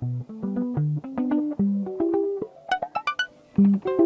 Thank you.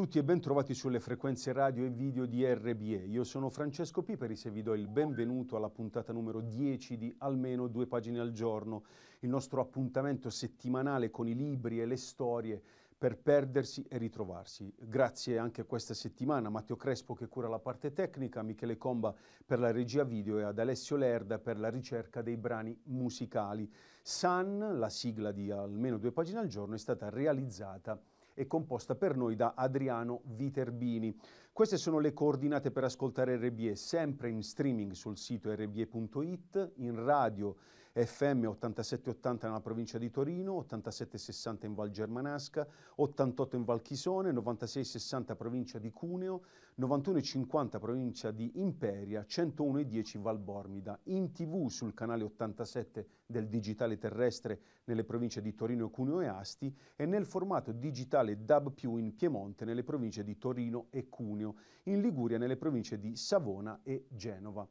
tutti e ben trovati sulle frequenze radio e video di RBE. Io sono Francesco Piperi e vi do il benvenuto alla puntata numero 10 di Almeno due pagine al giorno, il nostro appuntamento settimanale con i libri e le storie per perdersi e ritrovarsi. Grazie anche a questa settimana a Matteo Crespo che cura la parte tecnica, a Michele Comba per la regia video e ad Alessio Lerda per la ricerca dei brani musicali. Sun, la sigla di almeno due pagine al giorno, è stata realizzata e composta per noi da Adriano Viterbini. Queste sono le coordinate per ascoltare RBE, sempre in streaming sul sito rbe.it, in radio FM 8780 nella provincia di Torino, 8760 in Val Germanasca, 88 in Val Chisone, 9660 provincia di Cuneo, 91,50 provincia di Imperia, 101,10 Val Bormida. In tv sul canale 87 del digitale terrestre nelle province di Torino, Cuneo e Asti e nel formato digitale DAB+, in Piemonte nelle province di Torino e Cuneo, in Liguria nelle province di Savona e Genova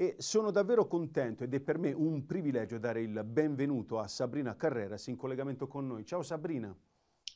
e sono davvero contento ed è per me un privilegio dare il benvenuto a Sabrina Carreras in collegamento con noi. Ciao Sabrina.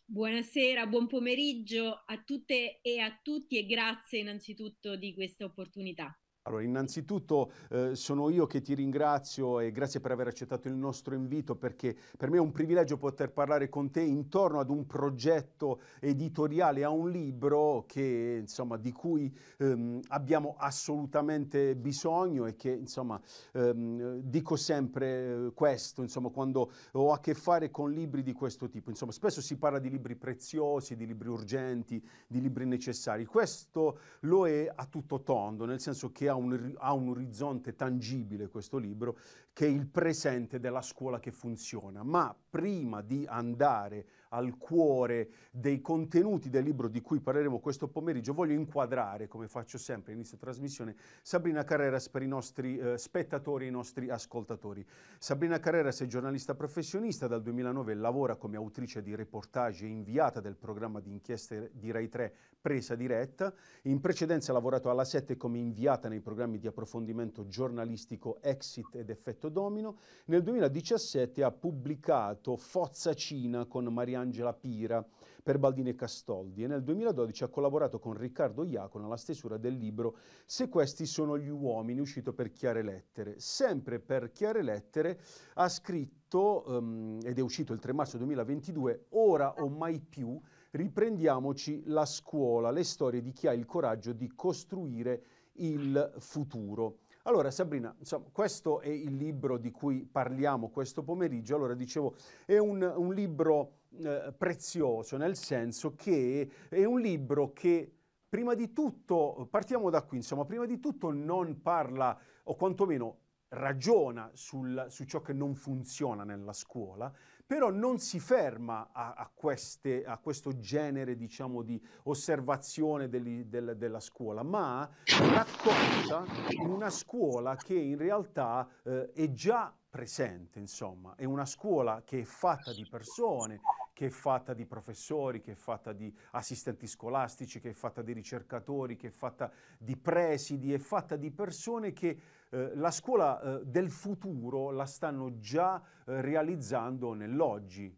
Buonasera, buon pomeriggio a tutte e a tutti e grazie innanzitutto di questa opportunità. Allora, innanzitutto eh, sono io che ti ringrazio e grazie per aver accettato il nostro invito perché per me è un privilegio poter parlare con te intorno ad un progetto editoriale, a un libro che, insomma, di cui ehm, abbiamo assolutamente bisogno e che insomma, ehm, dico sempre eh, questo insomma, quando ho a che fare con libri di questo tipo. Insomma, spesso si parla di libri preziosi, di libri urgenti, di libri necessari. Questo lo è a tutto tondo, nel senso che ha un, ha un orizzonte tangibile questo libro, che è il presente della scuola che funziona. Ma prima di andare al cuore dei contenuti del libro di cui parleremo questo pomeriggio, voglio inquadrare, come faccio sempre inizio trasmissione, Sabrina Carreras per i nostri eh, spettatori e i nostri ascoltatori. Sabrina Carreras è giornalista professionista, dal 2009 lavora come autrice di reportage e inviata del programma di inchieste di Rai 3 Presa Diretta. In precedenza ha lavorato alla 7 come inviata nei programmi di approfondimento giornalistico Exit ed Effetto Domino. Nel 2017 ha pubblicato Forza Cina con Marianne Angela Pira per Baldini e Castoldi e nel 2012 ha collaborato con Riccardo Iacono alla stesura del libro Se questi sono gli uomini, uscito per Chiare Lettere. Sempre per Chiare Lettere ha scritto, um, ed è uscito il 3 marzo 2022, Ora o mai più, riprendiamoci la scuola, le storie di chi ha il coraggio di costruire il futuro. Allora Sabrina, insomma, questo è il libro di cui parliamo questo pomeriggio. Allora dicevo, è un, un libro eh, prezioso nel senso che è un libro che prima di tutto, partiamo da qui, insomma, prima di tutto non parla o quantomeno ragiona sul, su ciò che non funziona nella scuola, però non si ferma a, a, queste, a questo genere diciamo, di osservazione degli, del, della scuola, ma racconta una scuola che in realtà eh, è già presente, insomma, è una scuola che è fatta di persone, che è fatta di professori, che è fatta di assistenti scolastici, che è fatta di ricercatori, che è fatta di presidi, è fatta di persone che eh, la scuola eh, del futuro la stanno già eh, realizzando nell'oggi.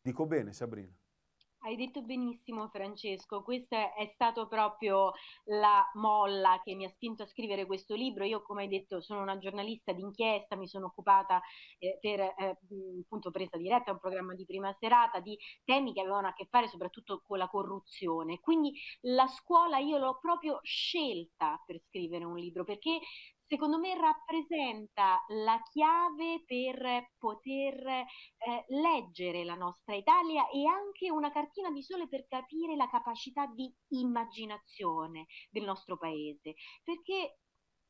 Dico bene, Sabrina? Hai detto benissimo Francesco, questa è stata proprio la molla che mi ha spinto a scrivere questo libro. Io, come hai detto, sono una giornalista d'inchiesta, mi sono occupata eh, per eh, appunto presa diretta, un programma di prima serata, di temi che avevano a che fare soprattutto con la corruzione. Quindi la scuola io l'ho proprio scelta per scrivere un libro, perché secondo me rappresenta la chiave per poter eh, leggere la nostra Italia e anche una cartina di sole per capire la capacità di immaginazione del nostro paese, perché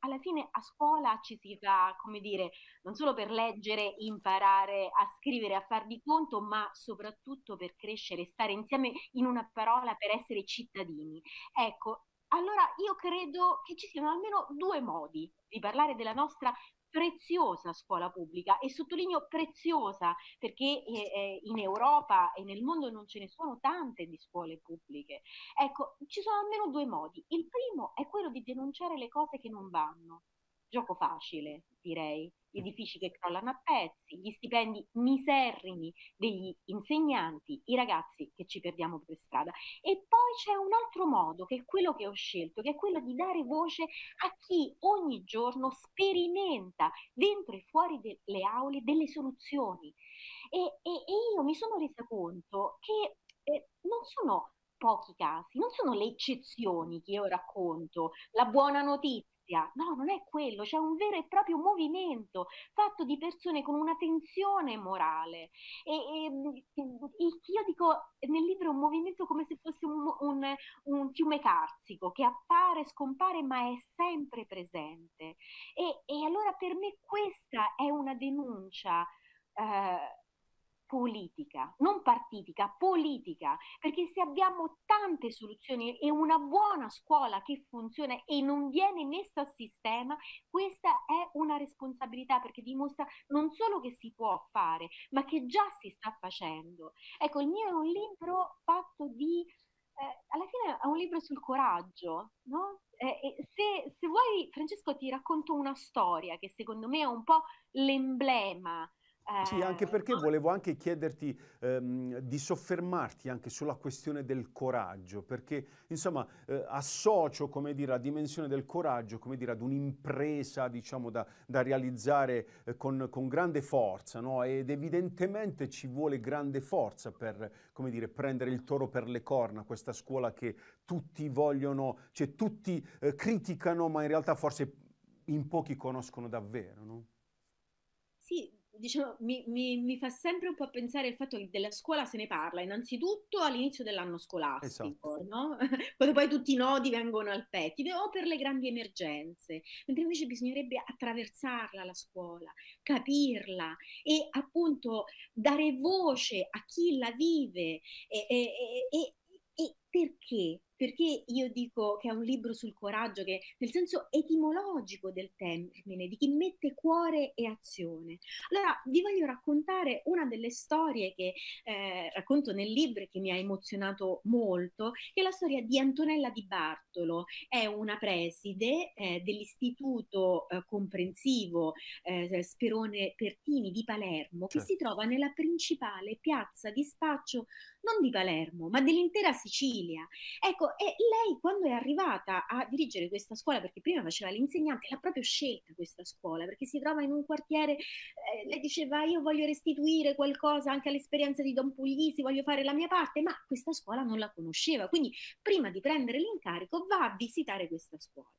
alla fine a scuola ci si fa, come dire, non solo per leggere, imparare a scrivere, a far di conto, ma soprattutto per crescere, stare insieme in una parola, per essere cittadini. Ecco, allora io credo che ci siano almeno due modi di parlare della nostra preziosa scuola pubblica e sottolineo preziosa perché eh, eh, in Europa e nel mondo non ce ne sono tante di scuole pubbliche. Ecco, ci sono almeno due modi. Il primo è quello di denunciare le cose che non vanno gioco facile, direi. Gli mm. edifici che crollano a pezzi, gli stipendi miserrimi degli insegnanti, i ragazzi che ci perdiamo per strada. E poi c'è un altro modo, che è quello che ho scelto, che è quello di dare voce a chi ogni giorno sperimenta dentro e fuori delle aule delle soluzioni. E, e, e io mi sono resa conto che eh, non sono pochi casi, non sono le eccezioni che io racconto, la buona notizia notizia. No, non è quello, c'è un vero e proprio movimento fatto di persone con una tensione morale. E, e, e mm, io dico nel libro un movimento come se fosse un, un, un fiume carsico che appare, scompare, ma è sempre presente. E, e allora per me questa è una denuncia. Eh, politica, non partitica, politica, perché se abbiamo tante soluzioni e una buona scuola che funziona e non viene messa a sistema, questa è una responsabilità perché dimostra non solo che si può fare, ma che già si sta facendo. Ecco, il mio è un libro fatto di... Eh, alla fine è un libro sul coraggio, no? Eh, se, se vuoi, Francesco, ti racconto una storia che secondo me è un po' l'emblema sì, eh, anche perché volevo anche chiederti ehm, di soffermarti anche sulla questione del coraggio, perché insomma eh, associo come dire, la dimensione del coraggio come dire, ad un'impresa diciamo, da, da realizzare eh, con, con, grande forza no? ed evidentemente ci vuole grande forza per come dire, prendere il toro per le corna, questa scuola che tutti vogliono, cioè tutti eh, criticano ma in realtà forse in pochi conoscono davvero. No? Sì, diciamo, mi, mi, mi, fa sempre un po' pensare il fatto che della scuola se ne parla innanzitutto all'inizio dell'anno scolastico, esatto. no? quando poi tutti i nodi vengono al pettine, o per le grandi emergenze, mentre invece bisognerebbe attraversarla la scuola, capirla e appunto dare voce a chi la vive e, e, e, e perché perché io dico che è un libro sul coraggio, che nel senso etimologico del termine, di chi mette cuore e azione. Allora, vi voglio raccontare una delle storie che eh, racconto nel libro e che mi ha emozionato molto, che è la storia di Antonella Di Bartolo. È una preside eh, dell'Istituto eh, Comprensivo eh, Sperone Pertini di Palermo, che certo. si trova nella principale piazza di spaccio, non di Palermo, ma dell'intera Sicilia. Ecco, Ecco, e eh, lei quando è arrivata a dirigere questa scuola, perché prima faceva l'insegnante, l'ha proprio scelta questa scuola, perché si trova in un quartiere, eh, lei diceva io voglio restituire qualcosa anche all'esperienza di Don Puglisi, voglio fare la mia parte, ma questa scuola non la conosceva, quindi prima di prendere l'incarico va a visitare questa scuola.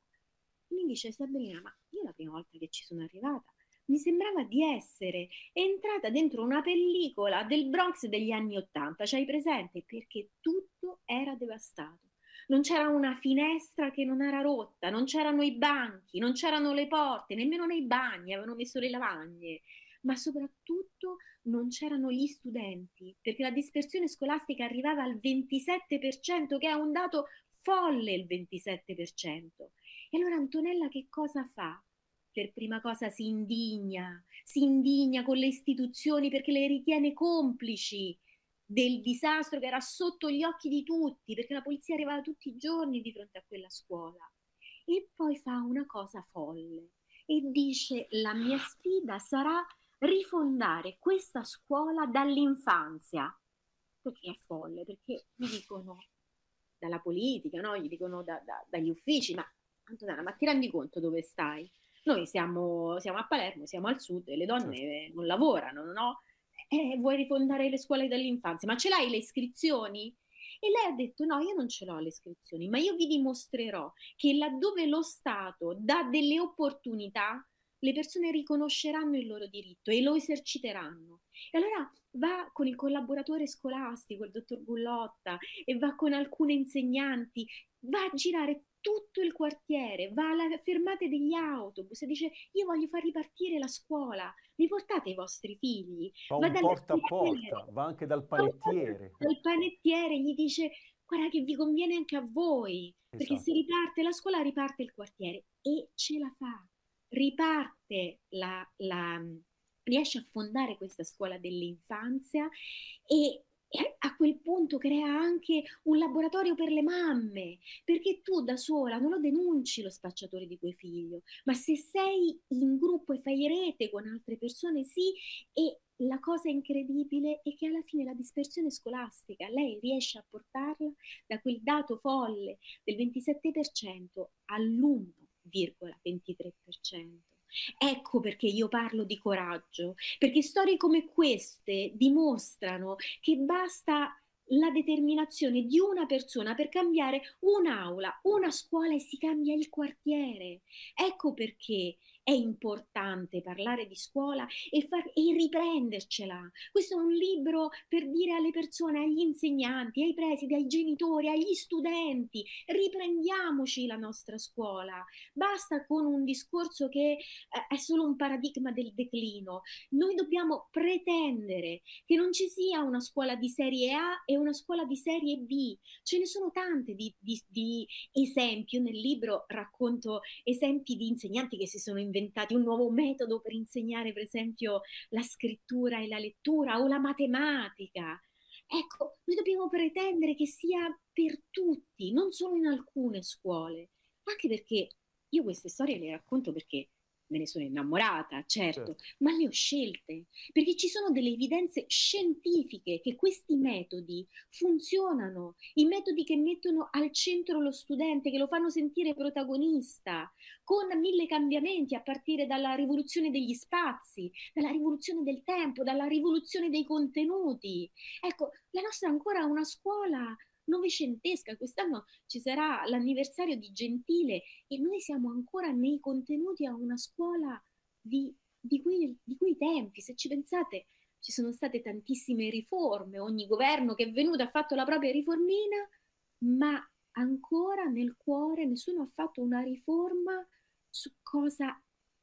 Mi dice Sabrina, ma io la prima volta che ci sono arrivata mi sembrava di essere entrata dentro una pellicola del Bronx degli anni Ottanta, c'hai presente? Perché tutto era devastato, non c'era una finestra che non era rotta, non c'erano i banchi, non c'erano le porte, nemmeno nei bagni avevano messo le lavagne, ma soprattutto non c'erano gli studenti, perché la dispersione scolastica arrivava al 27%, che è un dato folle il 27%. E allora Antonella che cosa fa? per prima cosa si indigna, si indigna con le istituzioni perché le ritiene complici del disastro che era sotto gli occhi di tutti, perché la polizia arrivava tutti i giorni di fronte a quella scuola. E poi fa una cosa folle e dice la mia sfida sarà rifondare questa scuola dall'infanzia. Perché è folle? Perché mi dicono dalla politica, no? gli dicono da, da, dagli uffici, ma Antonella, ma ti rendi conto dove stai? Noi siamo, siamo a Palermo, siamo al sud e le donne certo. non lavorano, no? eh, vuoi rifondare le scuole dell'infanzia, ma ce l'hai le iscrizioni? E lei ha detto no, io non ce l'ho le iscrizioni, ma io vi dimostrerò che laddove lo Stato dà delle opportunità, le persone riconosceranno il loro diritto e lo eserciteranno. E allora va con il collaboratore scolastico, il dottor Gullotta, e va con alcune insegnanti, va a girare tutto il quartiere, va alla fermata degli autobus e dice io voglio far ripartire la scuola, mi portate i vostri figli. Fa va un porta a porta, va anche dal panettiere. Il panettiere gli dice guarda che vi conviene anche a voi, esatto. perché se riparte la scuola riparte il quartiere e ce la fa riparte la, la riesce a fondare questa scuola dell'infanzia e, a quel punto crea anche un laboratorio per le mamme, perché tu da sola non lo denunci lo spacciatore di tuo figlio, ma se sei in gruppo e fai rete con altre persone, sì, e la cosa incredibile è che alla fine la dispersione scolastica, lei riesce a portarla da quel dato folle del 27% all'1%. 0,23%. Ecco perché io parlo di coraggio, perché storie come queste dimostrano che basta la determinazione di una persona per cambiare un'aula, una scuola e si cambia il quartiere. Ecco perché è importante parlare di scuola e, far, e riprendercela. Questo è un libro per dire alle persone, agli insegnanti, ai presidi, ai genitori, agli studenti, riprendiamoci la nostra scuola. Basta con un discorso che eh, è solo un paradigma del declino. Noi dobbiamo pretendere che non ci sia una scuola di serie A e una scuola di serie B. Ce ne sono tante di, di, di esempi. Io nel libro racconto esempi di insegnanti che si sono inventati inventati un nuovo metodo per insegnare, per esempio, la scrittura e la lettura o la matematica. Ecco, noi dobbiamo pretendere che sia per tutti, non solo in alcune scuole, anche perché io queste storie le racconto perché me ne sono innamorata, certo, certo, ma le ho scelte, perché ci sono delle evidenze scientifiche che questi metodi funzionano, i metodi che mettono al centro lo studente, che lo fanno sentire protagonista, con mille cambiamenti a partire dalla rivoluzione degli spazi, dalla rivoluzione del tempo, dalla rivoluzione dei contenuti. Ecco, la nostra è ancora una scuola novecentesca. Quest'anno ci sarà l'anniversario di Gentile e noi siamo ancora nei contenuti a una scuola di, di, quei, di quei tempi. Se ci pensate, ci sono state tantissime riforme, ogni governo che è venuto ha fatto la propria riformina, ma ancora nel cuore nessuno ha fatto una riforma su cosa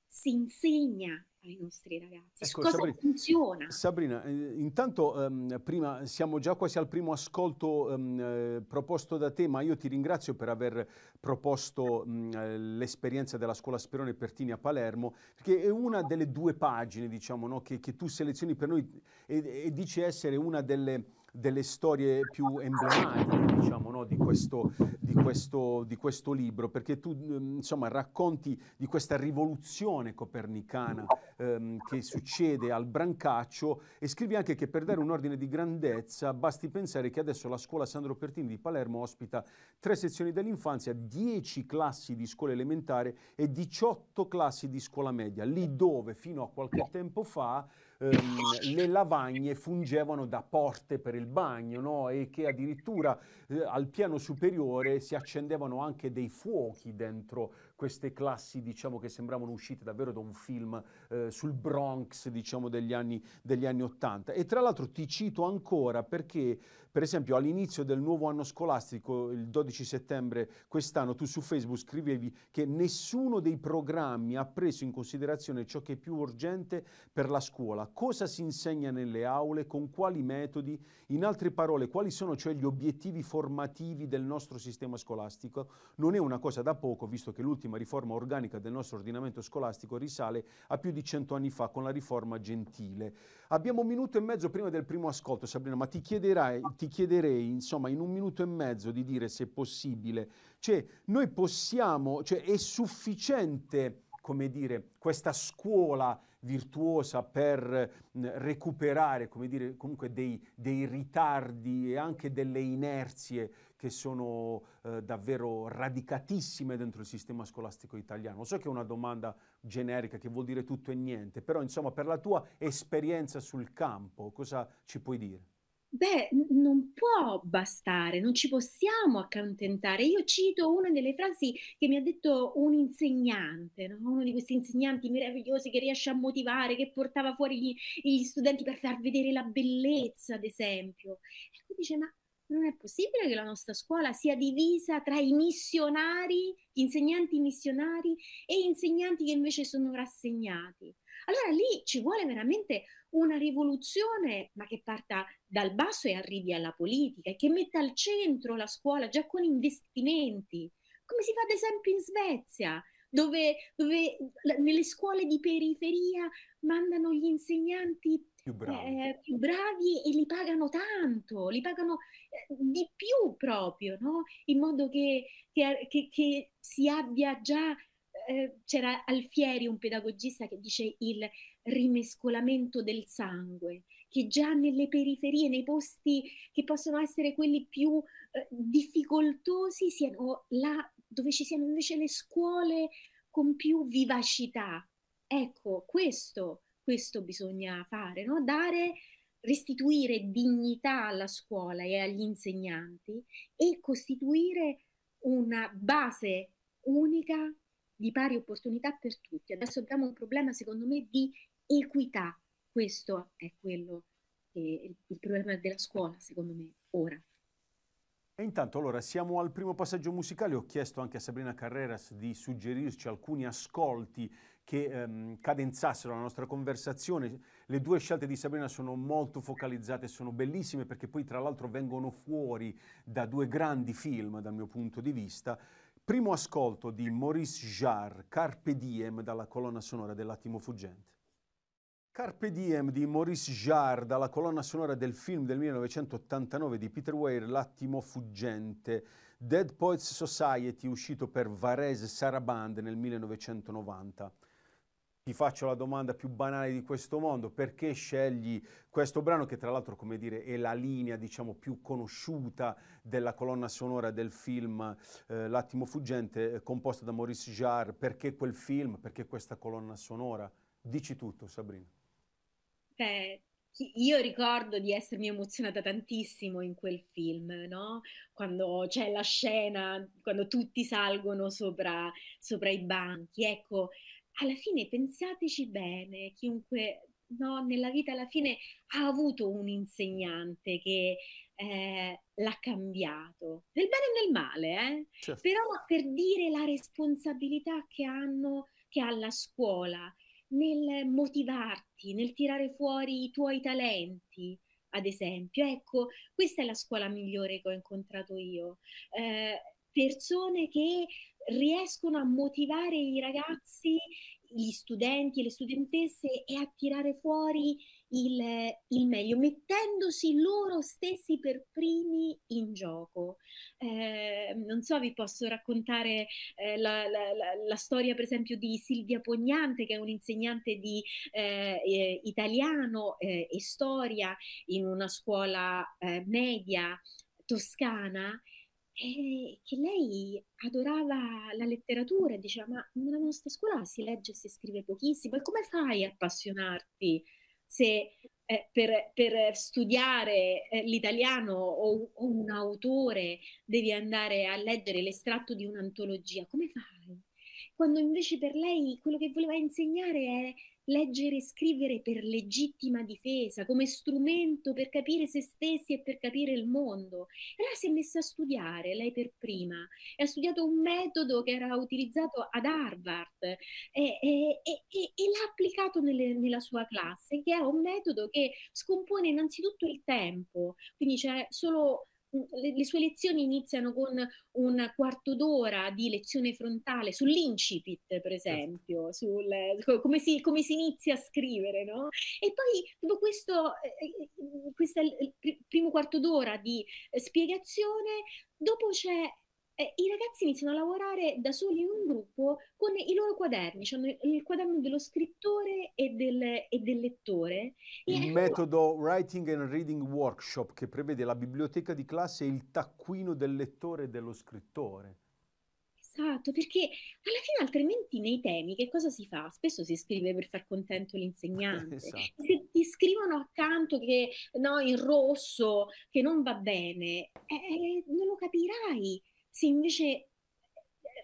si insegna ai nostri ragazzi? Ecco, cosa Sabrina, funziona? Sabrina, eh, intanto ehm, prima siamo già quasi al primo ascolto ehm, eh, proposto da te, ma io ti ringrazio per aver proposto mm, eh, l'esperienza della scuola Sperone Pertini a Palermo, perché è una delle due pagine, diciamo, no, che, che, tu selezioni per noi e, e dici essere una delle delle storie più emblematiche diciamo, no, di, questo, di, questo, di, questo, libro, perché tu mm, insomma, racconti di questa rivoluzione copernicana ehm, che succede al Brancaccio e scrivi anche che per dare un ordine di grandezza basti pensare che adesso la scuola Sandro Pertini di Palermo ospita tre sezioni dell'infanzia, dieci classi di scuola elementare e diciotto classi di scuola media, lì dove fino a qualche tempo fa ehm, le lavagne fungevano da porte per il bagno no? e che addirittura eh, al piano superiore si accendevano anche dei fuochi dentro queste classi diciamo, che sembravano uscite davvero da un film eh, sul Bronx diciamo, degli, anni, degli anni 80. E tra l'altro ti cito ancora perché, per esempio, all'inizio del nuovo anno scolastico, il 12 settembre quest'anno, tu su Facebook scrivevi che nessuno dei programmi ha preso in considerazione ciò che è più urgente per la scuola. Cosa si insegna nelle aule, con quali metodi, in altre parole, quali sono cioè gli obiettivi formativi del nostro sistema scolastico? Non è una cosa da poco, visto che l'ultimo l'ultima riforma organica del nostro ordinamento scolastico risale a più di cento anni fa con la riforma Gentile. Abbiamo un minuto e mezzo prima del primo ascolto, Sabrina, ma ti chiederei, ti chiederei insomma, in un minuto e mezzo di dire se è possibile, cioè noi possiamo, cioè è sufficiente come dire, questa scuola virtuosa per recuperare come dire, comunque dei, dei ritardi e anche delle inerzie che sono eh, davvero radicatissime dentro il sistema scolastico italiano. So che è una domanda generica che vuol dire tutto e niente, però insomma per la tua esperienza sul campo cosa ci puoi dire? Beh, non può bastare, non ci possiamo accontentare. Io cito una delle frasi che mi ha detto un insegnante, no? uno di questi insegnanti meravigliosi che riesce a motivare, che portava fuori gli, gli studenti per far vedere la bellezza, ad esempio. E lui dice, ma non è possibile che la nostra scuola sia divisa tra i missionari, gli insegnanti missionari e gli insegnanti che invece sono rassegnati. Allora lì ci vuole veramente una rivoluzione, ma che parta dal basso e arrivi alla politica, e che metta al centro la scuola già con investimenti, come si fa ad esempio in Svezia, dove, dove nelle scuole di periferia mandano gli insegnanti più eh, bravi. Eh, più bravi. e li pagano tanto, li pagano eh, di più proprio, no? in modo che, che, che, che si abbia già, eh, c'era Alfieri un pedagogista che dice il rimescolamento del sangue, che già nelle periferie, nei posti che possono essere quelli più eh, difficoltosi, siano là dove ci siano invece le scuole con più vivacità. Ecco, questo, questo bisogna fare, no? dare, restituire dignità alla scuola e agli insegnanti e costituire una base unica di pari opportunità per tutti. Adesso abbiamo un problema, secondo me, di equità. Questo è quello, che, è il problema della scuola, secondo me, ora. E intanto allora siamo al primo passaggio musicale, ho chiesto anche a Sabrina Carreras di suggerirci alcuni ascolti che ehm, cadenzassero la nostra conversazione. Le due scelte di Sabrina sono molto focalizzate, sono bellissime perché poi tra l'altro vengono fuori da due grandi film dal mio punto di vista. Primo ascolto di Maurice Jarre, Carpe Diem, dalla colonna sonora dell'Attimo Fuggente. Carpe Diem di Maurice Jarre, dalla colonna sonora del film del 1989 di Peter Weir, L'attimo fuggente, Dead Poets Society, uscito per Varese Saraband nel 1990. Ti faccio la domanda più banale di questo mondo, perché scegli questo brano che tra l'altro, come dire, è la linea, diciamo, più conosciuta della colonna sonora del film eh, L'attimo fuggente, eh, composta da Maurice Jarre, perché quel film, perché questa colonna sonora? Dici tutto, Sabrina. Cioè, io ricordo di essermi emozionata tantissimo in quel film, no? Quando c'è la scena, quando tutti salgono sopra, sopra i banchi. Ecco, alla fine pensateci bene, chiunque no, nella vita alla fine ha avuto un insegnante che eh, l'ha cambiato, nel bene e nel male, eh? certo. però per dire la responsabilità che hanno, che ha la scuola, nel motivarti, nel tirare fuori i tuoi talenti, ad esempio. Ecco, questa è la scuola migliore che ho incontrato io. Eh, persone che riescono a motivare i ragazzi, gli studenti e le studentesse e a tirare fuori il, il meglio, mettendosi loro stessi per primi in gioco. Eh, non so, vi posso raccontare eh, la, la, la, la, storia, per esempio, di Silvia Pognante, che è un'insegnante di eh, italiano eh, e storia in una scuola eh, media toscana che lei adorava la letteratura diceva ma nella nostra scuola si legge e si scrive pochissimo e come fai a appassionarti se eh, per, per, studiare eh, l'italiano o, o, un autore devi andare a leggere l'estratto di un'antologia, come fai? Quando invece per lei quello che voleva insegnare è leggere e scrivere per legittima difesa, come strumento per capire se stessi e per capire il mondo. E allora si è messa a studiare, lei per prima, e ha studiato un metodo che era utilizzato ad Harvard e, e, e, e l'ha applicato nelle, nella sua classe, che è un metodo che scompone innanzitutto il tempo, quindi c'è solo le, le, sue lezioni iniziano con un quarto d'ora di lezione frontale sull'incipit, per certo. esempio, sul, come, si, come, si, inizia a scrivere, no? E poi dopo questo, eh, eh, questo primo quarto d'ora di eh, spiegazione, dopo c'è eh, i ragazzi iniziano a lavorare da soli in un gruppo con i loro quaderni, cioè il quaderno dello scrittore e del, e del lettore. E il ecco metodo qua. Writing and Reading Workshop che prevede la biblioteca di classe e il taccuino del lettore e dello scrittore. Esatto, perché alla fine altrimenti nei temi che cosa si fa? Spesso si scrive per far contento l'insegnante. Esatto. Se ti scrivono accanto che no, in rosso, che non va bene, eh, eh non lo capirai se invece eh,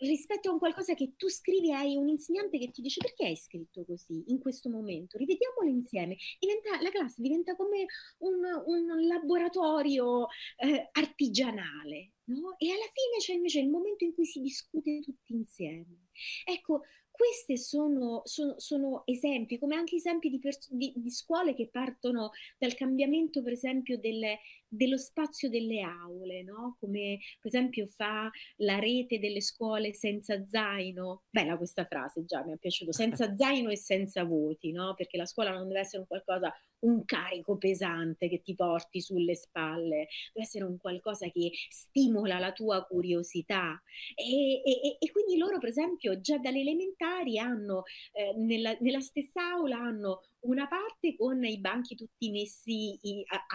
rispetto a un qualcosa che tu scrivi hai un insegnante che ti dice perché hai scritto così in questo momento, rivediamolo insieme, diventa, la classe diventa come un, un laboratorio eh, artigianale no? e alla fine c'è invece il momento in cui si discute tutti insieme. Ecco, questi sono, sono, sono, esempi, come anche esempi di, pers- di, di, scuole che partono dal cambiamento, per esempio, delle, dello spazio delle aule, no? come per esempio fa la rete delle scuole senza zaino. Bella questa frase, già mi è piaciuta, senza zaino e senza voti, no? perché la scuola non deve essere un qualcosa un carico pesante che ti porti sulle spalle, deve essere un qualcosa che stimola la tua curiosità. E, e, e quindi loro, per esempio, già dalle elementari hanno, eh, nella, nella stessa aula hanno una parte con i banchi tutti messi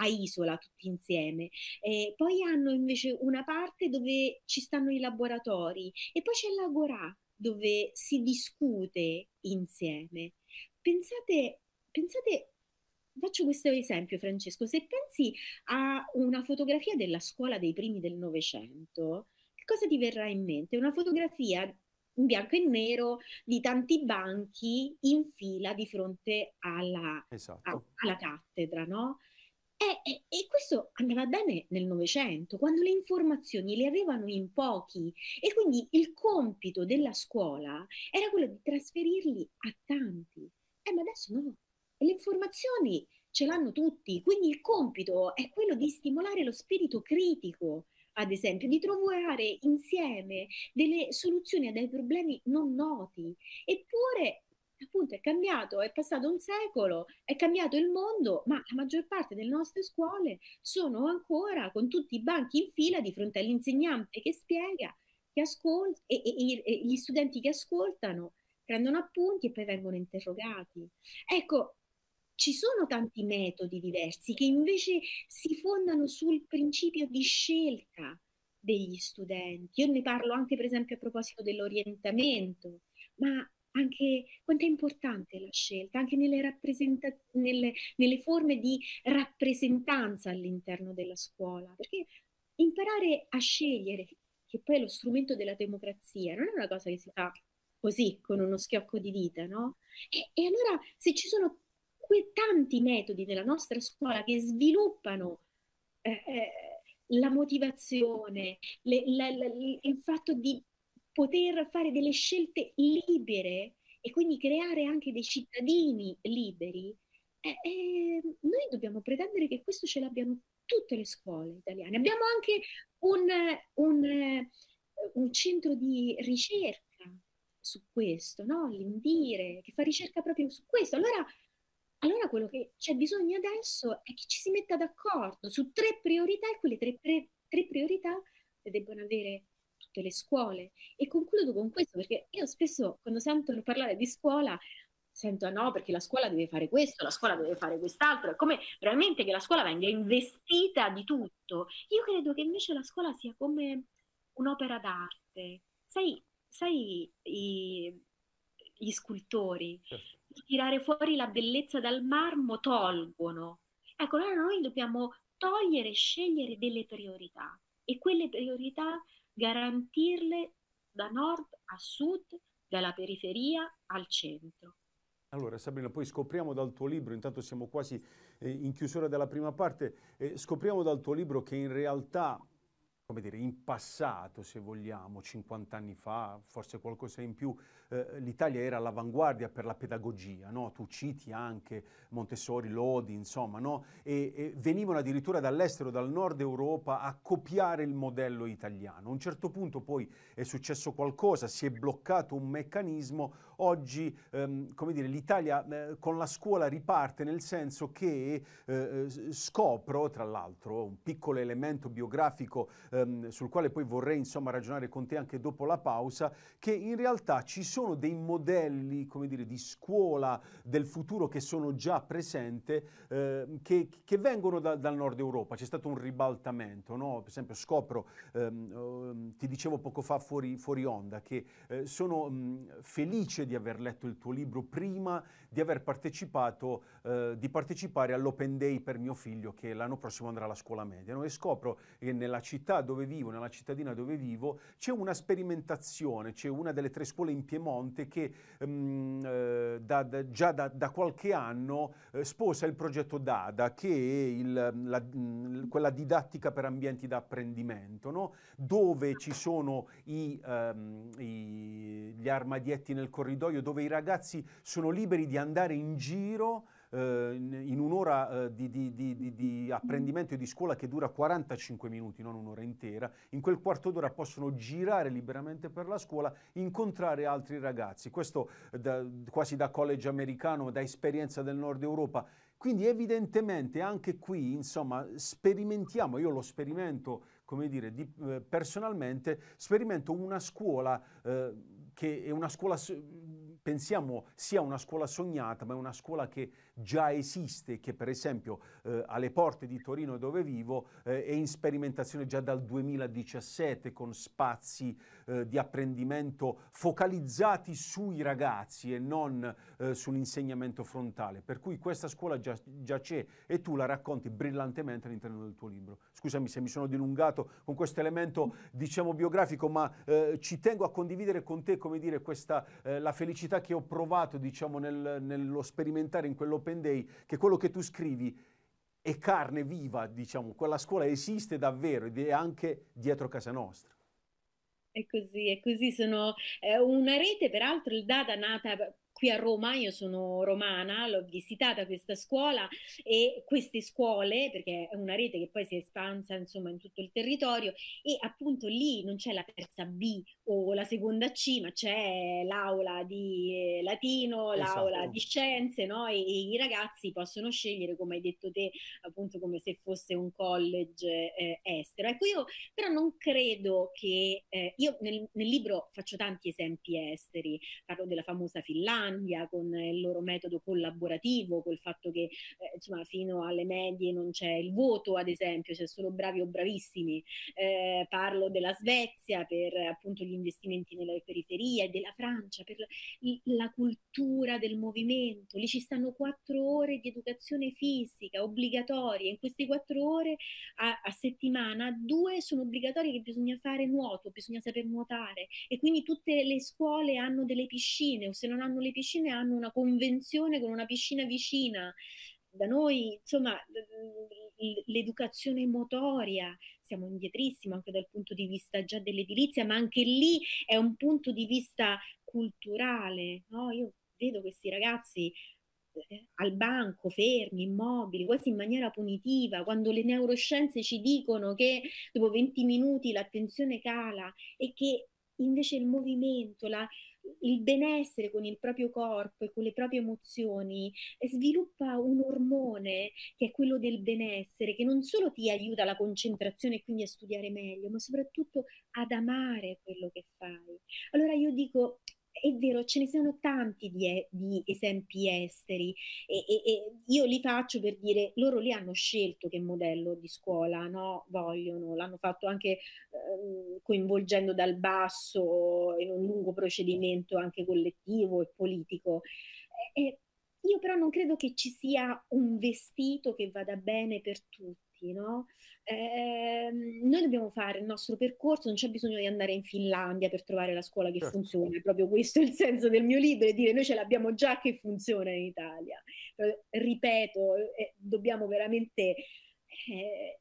a, isola, tutti insieme, eh, poi hanno invece una parte dove ci stanno i laboratori e poi c'è l'agorà dove si discute insieme. Pensate, pensate faccio questo esempio, Francesco. Se pensi a una fotografia della scuola dei primi del Novecento, che cosa ti verrà in mente? Una fotografia in bianco e nero di tanti banchi in fila di fronte alla, esatto. a, alla cattedra, no? E, e, e, questo andava bene nel Novecento, quando le informazioni le avevano in pochi e quindi il compito della scuola era quello di trasferirli a tanti. Eh, ma adesso no, le informazioni ce l'hanno tutti, quindi il compito è quello di stimolare lo spirito critico, ad esempio, di trovare insieme delle soluzioni a dei problemi non noti. Eppure, appunto, è cambiato, è passato un secolo, è cambiato il mondo, ma la maggior parte delle nostre scuole sono ancora con tutti i banchi in fila di fronte all'insegnante che spiega, che ascolta e, e, e gli studenti che ascoltano prendono appunti e poi vengono interrogati. Ecco, ci sono tanti metodi diversi che invece si fondano sul principio di scelta degli studenti. Io ne parlo anche per esempio a proposito dell'orientamento, ma anche quanto è importante la scelta, anche nelle, rappresenta- nelle, nelle forme di rappresentanza all'interno della scuola, perché imparare a scegliere, che poi è lo strumento della democrazia, non è una cosa che si fa così, con uno schiocco di dita, no? e, e allora se ci sono tanti metodi nella nostra scuola che sviluppano eh, eh, la motivazione, le, la, la, il fatto di poter fare delle scelte libere e quindi creare anche dei cittadini liberi, eh, eh, noi dobbiamo pretendere che questo ce l'abbiano tutte le scuole italiane. Abbiamo anche un, un, eh, un centro di ricerca su questo, no? l'Indire, che fa ricerca proprio su questo. Allora, allora quello che c'è bisogno adesso è che ci si metta d'accordo su tre priorità e quelle tre, pre, tre priorità le debbono avere tutte le scuole. E concludo con questo perché io spesso quando sento parlare di scuola sento no perché la scuola deve fare questo, la scuola deve fare quest'altro, è come veramente che la scuola venga investita di tutto. Io credo che invece la scuola sia come un'opera d'arte. Sai, sai i, gli scultori certo tirare fuori la bellezza dal marmo tolgono. Ecco, allora noi dobbiamo togliere, e scegliere delle priorità e quelle priorità garantirle da nord a sud, dalla periferia al centro. Allora Sabrina, poi scopriamo dal tuo libro, intanto siamo quasi eh, in chiusura della prima parte, eh, scopriamo dal tuo libro che in realtà come dire, in passato, se vogliamo, 50 anni fa, forse qualcosa in più, eh, l'Italia era all'avanguardia per la pedagogia, no? tu citi anche Montessori, Lodi, insomma, no? e, e venivano addirittura dall'estero, dal nord Europa, a copiare il modello italiano. A un certo punto poi è successo qualcosa, si è bloccato un meccanismo, Oggi ehm, dire, l'Italia eh, con la scuola riparte nel senso che eh, eh scopro, tra l'altro, un piccolo elemento biografico ehm, sul quale poi vorrei insomma, ragionare con te anche dopo la pausa, che in realtà ci sono dei modelli dire, di scuola del futuro che sono già presenti, eh, che, che, vengono da, dal nord Europa. C'è stato un ribaltamento, no? per esempio scopro, ehm, ehm ti dicevo poco fa fuori, fuori onda, che eh, sono mh, felice di aver letto il tuo libro prima di aver partecipato, eh, di partecipare all'Open Day per mio figlio che l'anno prossimo andrà alla scuola media. No? E scopro che nella città dove vivo, nella cittadina dove vivo, c'è una sperimentazione, c'è una delle tre scuole in Piemonte che ehm, eh, da, da, già da, da, qualche anno eh, sposa il progetto DADA, che è il, mm, la, mm, quella didattica per ambienti da apprendimento, no? dove ci sono i, ehm, i, gli armadietti nel corridoio, dove i ragazzi sono liberi di andare andare in giro eh, in un'ora eh, di, di, di, di, apprendimento e di scuola che dura 45 minuti, non un'ora intera, in quel quarto d'ora possono girare liberamente per la scuola, incontrare altri ragazzi. Questo eh, da, quasi da college americano, da esperienza del nord Europa. Quindi evidentemente anche qui, insomma, sperimentiamo, io lo sperimento, come dire, di, personalmente, sperimento una scuola eh, che è una scuola pensiamo sia una scuola sognata, ma è una scuola che già esiste, che per esempio eh, alle porte di Torino dove vivo eh, è in sperimentazione già dal 2017 con spazi eh, di apprendimento focalizzati sui ragazzi e non eh, sull'insegnamento frontale. Per cui questa scuola già, già c'è e tu la racconti brillantemente all'interno del tuo libro. Scusami se mi sono dilungato con questo elemento diciamo biografico, ma eh, ci tengo a condividere con te come dire questa eh, la felicità che ho provato diciamo nel, nello sperimentare in quell'opera Open Day che quello che tu scrivi è carne viva, diciamo, quella scuola esiste davvero ed è anche dietro casa nostra. È così, è così, sono eh, una rete, peraltro il Dada nata qui a Roma, io sono romana, l'ho visitata questa scuola e queste scuole, perché è una rete che poi si è espansa insomma in tutto il territorio e appunto lì non c'è la terza B o la seconda C, ma c'è l'aula di eh, latino, l'aula esatto. di scienze, no? E, e, i ragazzi possono scegliere, come hai detto te, appunto come se fosse un college eh, estero. Ecco, io però non credo che, eh, io nel, nel, libro faccio tanti esempi esteri, parlo della famosa Finlandia con il loro metodo collaborativo, col fatto che eh, insomma fino alle medie non c'è il voto, ad esempio, c'è cioè solo bravi o bravissimi. Eh, parlo della Svezia per appunto gli investimenti nelle periferie, della Francia, per la cultura del movimento. Lì ci stanno quattro ore di educazione fisica obbligatorie. In queste quattro ore a, a settimana, due sono obbligatorie che bisogna fare nuoto, bisogna saper nuotare. E quindi tutte le scuole hanno delle piscine o se non hanno le piscine hanno una convenzione con una piscina vicina da noi, insomma, l'educazione motoria, siamo indietrissimo anche dal punto di vista già dell'edilizia, ma anche lì è un punto di vista culturale. No? Io vedo questi ragazzi eh, al banco, fermi, immobili, quasi in maniera punitiva, quando le neuroscienze ci dicono che dopo 20 minuti l'attenzione cala e che invece il movimento, la, il benessere con il proprio corpo e con le proprie emozioni eh, sviluppa un ormone che è quello del benessere, che non solo ti aiuta alla concentrazione e quindi a studiare meglio, ma soprattutto ad amare quello che fai. Allora io dico, è vero, ce ne sono tanti di, di esempi esteri e, e, e, io li faccio per dire, loro li hanno scelto che modello di scuola no? vogliono, l'hanno fatto anche eh, coinvolgendo dal basso in un lungo procedimento anche collettivo e politico. E, io però non credo che ci sia un vestito che vada bene per tutti adulti, no? Eh, noi dobbiamo fare il nostro percorso, non c'è bisogno di andare in Finlandia per trovare la scuola che certo. funziona, è proprio questo il senso del mio libro, è dire noi ce l'abbiamo già che funziona in Italia. Ripeto, eh, dobbiamo veramente... Eh,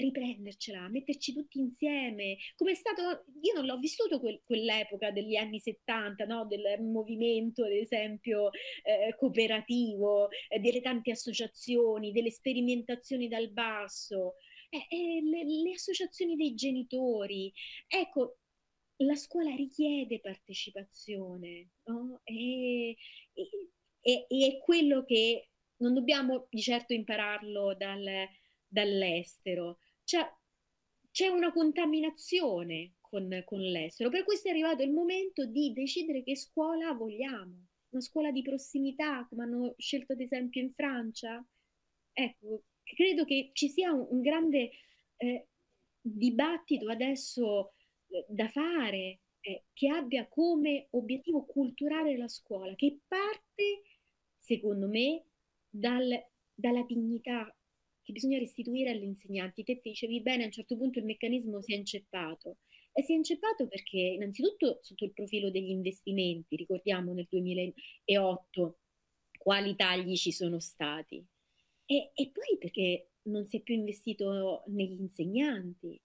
riprendercela, metterci tutti insieme, come è stato, io non l'ho vissuto quel, quell'epoca degli anni 70, no? del movimento ad esempio eh, cooperativo, eh, delle tante associazioni, delle sperimentazioni dal basso, eh, eh le, le associazioni dei genitori, ecco, la scuola richiede partecipazione no? e, e, e, è quello che non dobbiamo di certo impararlo dal, dall'estero, cioè, c'è una contaminazione con, con l'estero, per questo è arrivato il momento di decidere che scuola vogliamo, una scuola di prossimità, come hanno scelto ad esempio in Francia. Ecco, credo che ci sia un, un grande eh, dibattito adesso eh, da fare eh, che abbia come obiettivo culturale la scuola, che parte, secondo me, dal, dalla dignità che bisogna restituire agli insegnanti. Te dicevi bene, a un certo punto il meccanismo si è inceppato. E si è inceppato perché innanzitutto sotto il profilo degli investimenti, ricordiamo nel 2008 quali tagli ci sono stati, e, e poi perché non si è più investito negli insegnanti,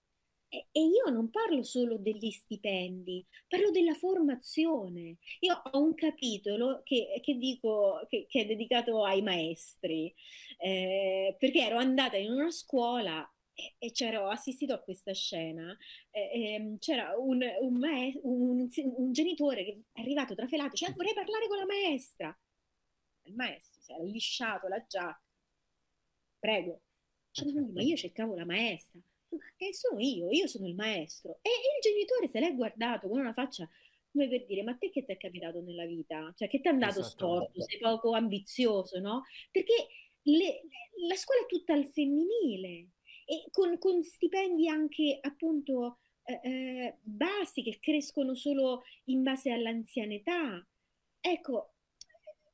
e, io non parlo solo degli stipendi, parlo della formazione. Io ho un capitolo che, che dico che, che, è dedicato ai maestri, eh, perché ero andata in una scuola e, e c'ero assistito a questa scena, e, ehm, c'era un, un, maest- un, un, genitore che è arrivato trafelato, cioè vorrei parlare con la maestra. Il maestro si era lisciato la giacca, prego. Cioè, ma io cercavo la maestra ma che sono io, io sono il maestro. E il genitore se l'è guardato con una faccia come per dire, ma te che ti è capitato nella vita? Cioè che ti è andato storto, sei poco ambizioso, no? Perché le, la scuola è tutta al femminile e con, con stipendi anche appunto eh, eh, bassi che crescono solo in base all'anzianità. Ecco,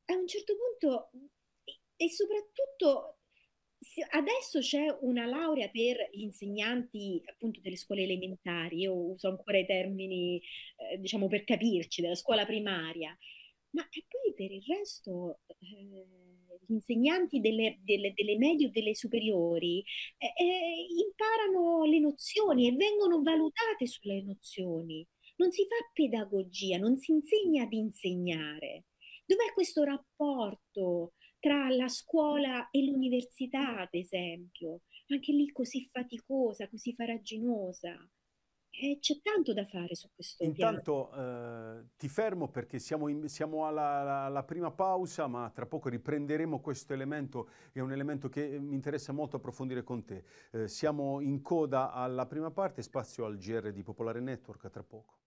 a un certo punto e soprattutto Adesso c'è una laurea per gli insegnanti appunto delle scuole elementari, io uso ancora i termini eh, diciamo per capirci, della scuola primaria, ma e poi per il resto eh, gli insegnanti delle, delle, delle, medie o delle superiori eh, eh imparano le nozioni e vengono valutate sulle nozioni, non si fa pedagogia, non si insegna ad insegnare. Dov'è questo rapporto? tra la scuola e l'università, ad esempio, anche lì così faticosa, così faraginosa. E c'è tanto da fare su questo Intanto eh, ti fermo perché siamo, in, siamo alla, alla, prima pausa, ma tra poco riprenderemo questo elemento, è un elemento che mi interessa molto approfondire con te. Eh, siamo in coda alla prima parte, spazio al GR di Popolare Network, tra poco.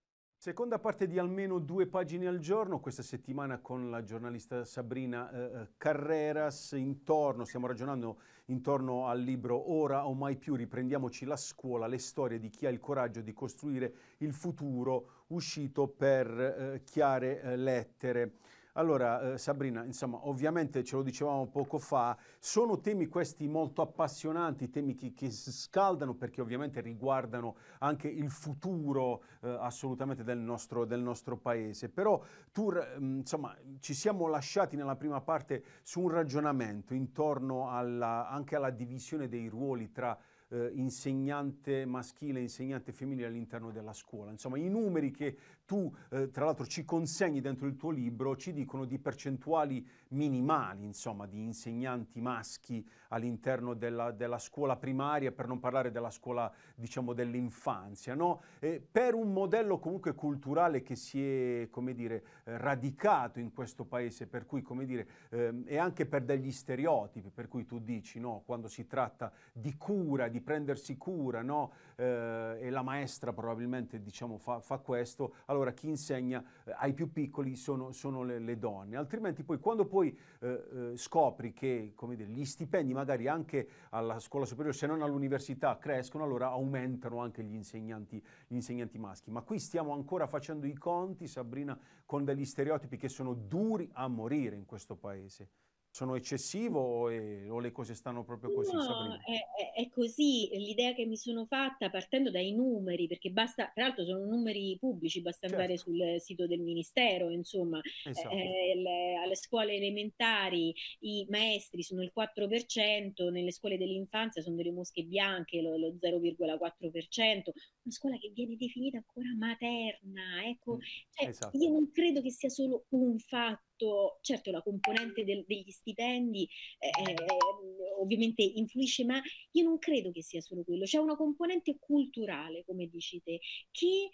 Seconda parte di almeno due pagine al giorno, questa settimana con la giornalista Sabrina eh, eh, Carreras, intorno, stiamo ragionando intorno al libro Ora o mai più, riprendiamoci la scuola, le storie di chi ha il coraggio di costruire il futuro, uscito per eh, chiare eh, lettere. Allora, eh, Sabrina, insomma, ovviamente ce lo dicevamo poco fa, sono temi questi molto appassionanti, temi che, che scaldano perché ovviamente riguardano anche il futuro eh, assolutamente del nostro, del nostro, paese. Però tu, mm, insomma, ci siamo lasciati nella prima parte su un ragionamento intorno alla, anche alla divisione dei ruoli tra eh, insegnante maschile e insegnante femminile all'interno della scuola. Insomma, i numeri che tu eh, tra l'altro ci consegni dentro il tuo libro, ci dicono di percentuali minimali, insomma, di insegnanti maschi all'interno della, della scuola primaria, per non parlare della scuola, diciamo, dell'infanzia, no? eh, per un modello comunque culturale che si è, come dire, radicato in questo paese, per cui, come dire, ehm, e anche per degli stereotipi, per cui tu dici, no, quando si tratta di cura, di prendersi cura, no? eh, e la maestra probabilmente, diciamo, fa, fa questo, allora allora chi insegna eh, ai più piccoli sono, sono le, le, donne, altrimenti poi quando poi eh, eh scopri che dire, gli stipendi magari anche alla scuola superiore, se non all'università, crescono, allora aumentano anche gli insegnanti, gli insegnanti maschi. Ma qui stiamo ancora facendo i conti, Sabrina, con degli stereotipi che sono duri a morire in questo paese sono eccessivo e, o le cose stanno proprio così? No, è, è, così. L'idea che mi sono fatta partendo dai numeri, perché basta, tra l'altro sono numeri pubblici, basta certo. andare sul sito del Ministero, insomma, esatto. eh, eh le, alle scuole elementari i maestri sono il 4%, nelle scuole dell'infanzia sono delle mosche bianche lo, lo 0,4%, una scuola che viene definita ancora materna, ecco, mm, cioè, esatto. io non credo che sia solo un fatto, certo la componente del, degli stipendi eh, eh mm, ovviamente influisce, ma io non credo che sia solo quello, c'è una componente culturale, come dici te, che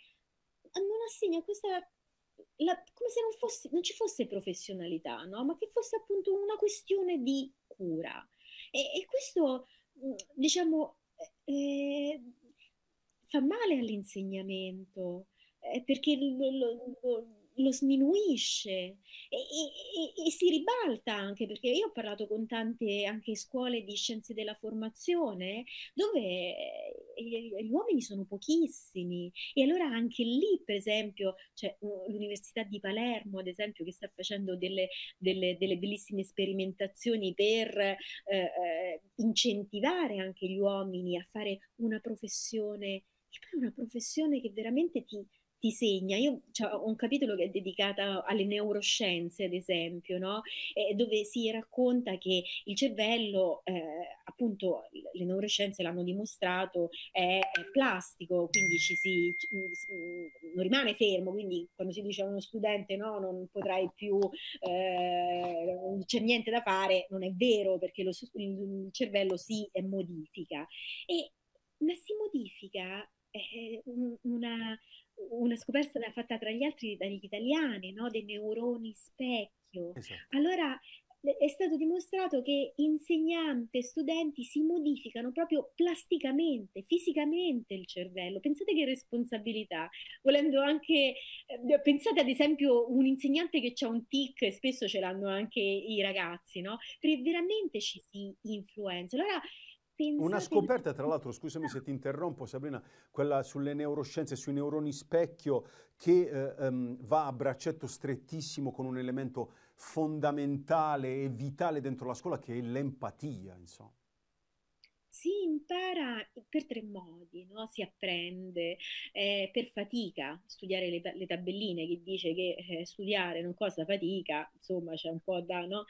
non assegna questa la, come se non, fosse, non, ci fosse professionalità, no? ma che fosse appunto una questione di cura. E, e questo, mm, diciamo, eh, eh fa male all'insegnamento, eh, perché lo, lo, lo sminuisce e, e, e, si ribalta anche, perché io ho parlato con tante anche scuole di scienze della formazione, dove eh, gli uomini sono pochissimi e allora anche lì, per esempio, cioè, l'Università di Palermo, ad esempio, che sta facendo delle, delle, delle bellissime sperimentazioni per eh, eh incentivare anche gli uomini a fare una professione e poi è una professione che veramente ti, ti segna. Io cioè, ho un capitolo che è dedicato alle neuroscienze, ad esempio, no? eh, dove si racconta che il cervello, eh, appunto, le neuroscienze l'hanno dimostrato, è, è plastico, quindi ci si, ci, mm, mm, non rimane fermo. Quindi, quando si dice a uno studente no, non potrai più, eh, non c'è niente da fare, non è vero perché lo, il cervello si modifica. E ma si modifica è eh, una, una scoperta fatta tra gli altri dagli italiani, no? dei neuroni specchio. Esatto. Allora è stato dimostrato che insegnante e studenti si modificano proprio plasticamente, fisicamente il cervello. Pensate che responsabilità, volendo anche, eh, pensate ad esempio un insegnante che ha un tic, e spesso ce l'hanno anche i ragazzi, no? Perché veramente ci si influenza. Allora Pensate Una scoperta, tra l'altro, scusami se ti interrompo Sabrina, quella sulle neuroscienze, sui neuroni specchio, che eh, um, va a braccetto strettissimo con un elemento fondamentale e vitale dentro la scuola che è l'empatia, insomma si impara per tre modi, no? si apprende eh, per fatica, studiare le, le, tabelline, che dice che eh, studiare non costa fatica, insomma c'è un po' da no.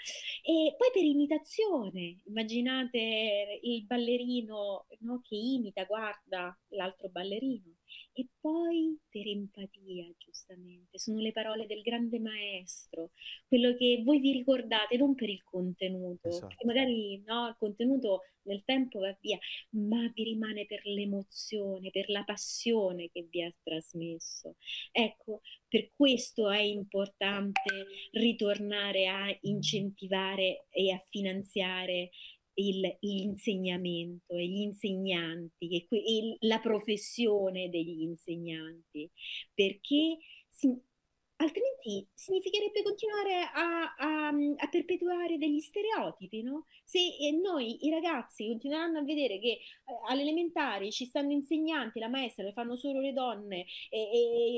E poi per imitazione, immaginate il ballerino no? che imita, guarda l'altro ballerino. E poi per empatia, giustamente, sono le parole del grande maestro, quello che voi vi ricordate non per il contenuto, esatto. magari no, il contenuto nel tempo va via, ma vi rimane per l'emozione, per la passione che vi ha trasmesso. Ecco, per questo è importante ritornare a incentivare e a finanziare il, l'insegnamento e gli insegnanti e, que- e la professione degli insegnanti, perché si, altrimenti significherebbe continuare a, a, mm, a, perpetuare degli stereotipi, no? Se eh, noi, i ragazzi, continueranno a vedere che eh, all'elementare ci stanno insegnanti, la maestra le fanno solo le donne e,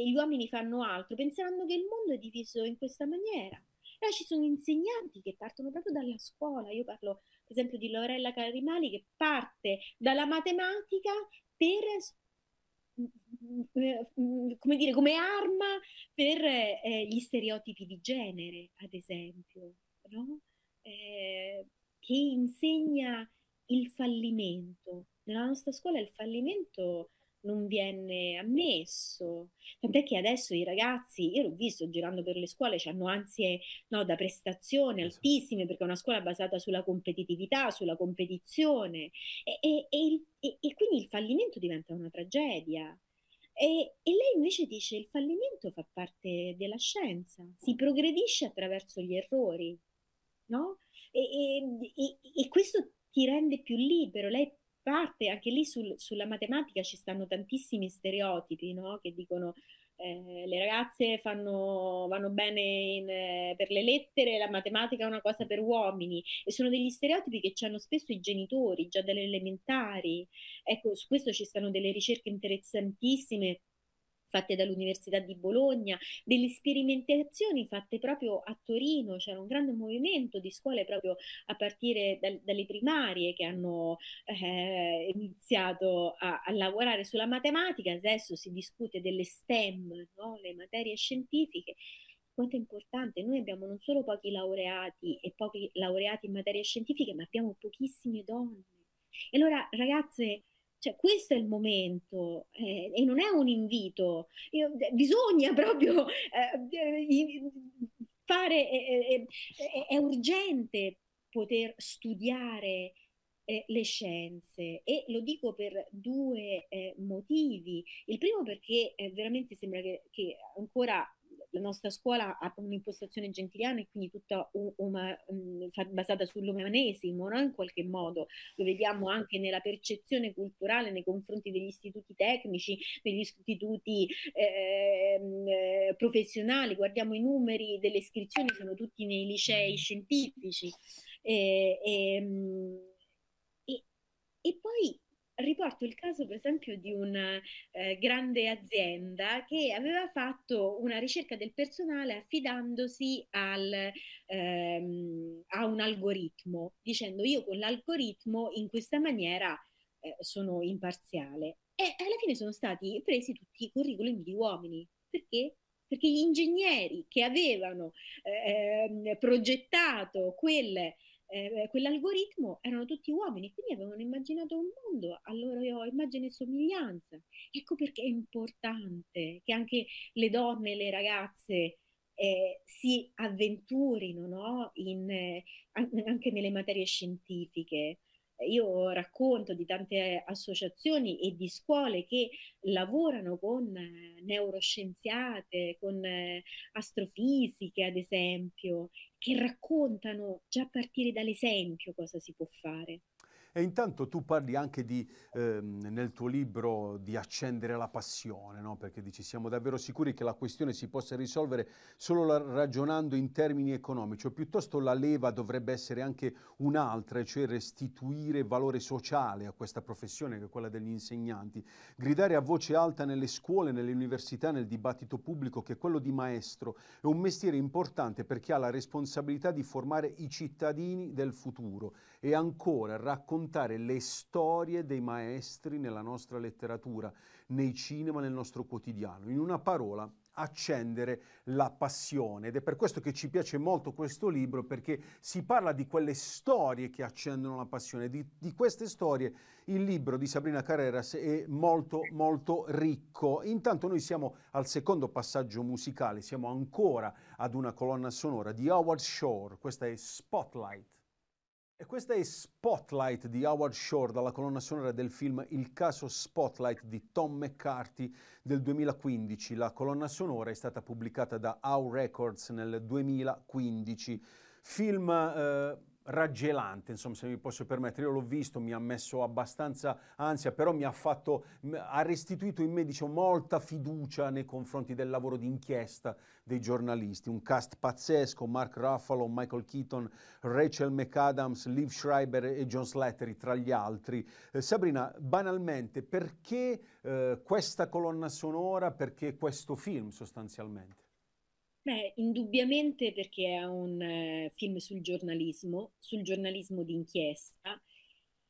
e gli uomini fanno altro, penseranno che il mondo è diviso in questa maniera. Là ci sono insegnanti che partono proprio dalla scuola, io parlo per esempio di Lorella Carimali, che parte dalla matematica per mm, come dire, come arma per eh, gli stereotipi di genere, ad esempio, no? eh, che insegna il fallimento. Nella nostra scuola il fallimento non viene ammesso. Tant'è che adesso i ragazzi, io l'ho visto girando per le scuole, hanno ansie no, da prestazione esatto. altissime perché è una scuola basata sulla competitività, sulla competizione e, e, e, e quindi il fallimento diventa una tragedia. E, lei invece dice che il fallimento fa parte della scienza, si progredisce attraverso gli errori, no? e questo ti rende più libero. Lei parte anche lì sul, sulla matematica ci stanno tantissimi stereotipi no? che dicono eh, le ragazze fanno, vanno bene in, eh, per le lettere, la matematica è una cosa per uomini e sono degli stereotipi che hanno spesso i genitori già dalle elementari. Ecco, su questo ci stanno delle ricerche interessantissime fatte dall'Università di Bologna, delle sperimentazioni fatte proprio a Torino, c'era un grande movimento di scuole proprio a partire dal, dalle primarie che hanno eh, iniziato a, a, lavorare sulla matematica, adesso si discute delle STEM, no? le materie scientifiche. Quanto è importante, noi abbiamo non solo pochi laureati e pochi laureati in materie scientifiche, ma abbiamo pochissime donne. E allora, ragazze, cioè, questo è il momento eh, e non è un invito. Io, bisogna proprio eh, fare, eh, eh è urgente poter studiare eh, le scienze e lo dico per due eh, motivi. Il primo perché veramente sembra che, che ancora la nostra scuola ha un'impostazione gentiliana e quindi tutta uma, mm, basata sull'umanesimo, no? in qualche modo. Lo vediamo anche nella percezione culturale nei confronti degli istituti tecnici, degli istituti ehm, eh, professionali. Guardiamo i numeri delle iscrizioni, sono tutti nei licei scientifici. e, ehm, e, e poi riporto il caso per esempio di una eh, grande azienda che aveva fatto una ricerca del personale affidandosi al, ehm, a un algoritmo, dicendo io con l'algoritmo in questa maniera eh, sono imparziale. E alla fine sono stati presi tutti i curriculum di uomini. Perché? Perché gli ingegneri che avevano eh, ehm, progettato quel eh, quell'algoritmo erano tutti uomini, quindi avevano immaginato un mondo a loro immagine e somiglianza. Ecco perché è importante che anche le donne, e le ragazze eh, si avventurino no? In, eh, anche nelle materie scientifiche. Io racconto di tante associazioni e di scuole che lavorano con eh, neuroscienziate, con eh, astrofisiche ad esempio, che raccontano già a partire dall'esempio cosa si può fare. E intanto tu parli anche di, ehm, nel tuo libro di accendere la passione, no? perché dici siamo davvero sicuri che la questione si possa risolvere solo la, ragionando in termini economici, o piuttosto la leva dovrebbe essere anche un'altra, cioè restituire valore sociale a questa professione che è quella degli insegnanti, gridare a voce alta nelle scuole, nelle università, nel dibattito pubblico che quello di maestro è un mestiere importante perché ha la responsabilità di formare i cittadini del futuro e ancora raccontare raccontare le storie dei maestri nella nostra letteratura, nei cinema, nel nostro quotidiano. In una parola, accendere la passione ed è per questo che ci piace molto questo libro perché si parla di quelle storie che accendono la passione, di, di, queste storie il libro di Sabrina Carreras è molto molto ricco. Intanto noi siamo al secondo passaggio musicale, siamo ancora ad una colonna sonora di Howard Shore, questa è Spotlight. E questa è Spotlight di Howard Shore dalla colonna sonora del film Il caso Spotlight di Tom McCarthy del 2015. La colonna sonora è stata pubblicata da How Records nel 2015. Film eh, raggelante, insomma, se mi posso permettere, io l'ho visto, mi ha messo abbastanza ansia, però mi ha fatto, ha restituito in me, diciamo, molta fiducia nei confronti del lavoro di inchiesta dei giornalisti. Un cast pazzesco, Mark Ruffalo, Michael Keaton, Rachel McAdams, Liv Schreiber e John Slattery, tra gli altri. Eh, Sabrina, banalmente, perché eh, questa colonna sonora, perché questo film sostanzialmente? Beh, indubbiamente perché è un eh, film sul giornalismo, sul giornalismo d'inchiesta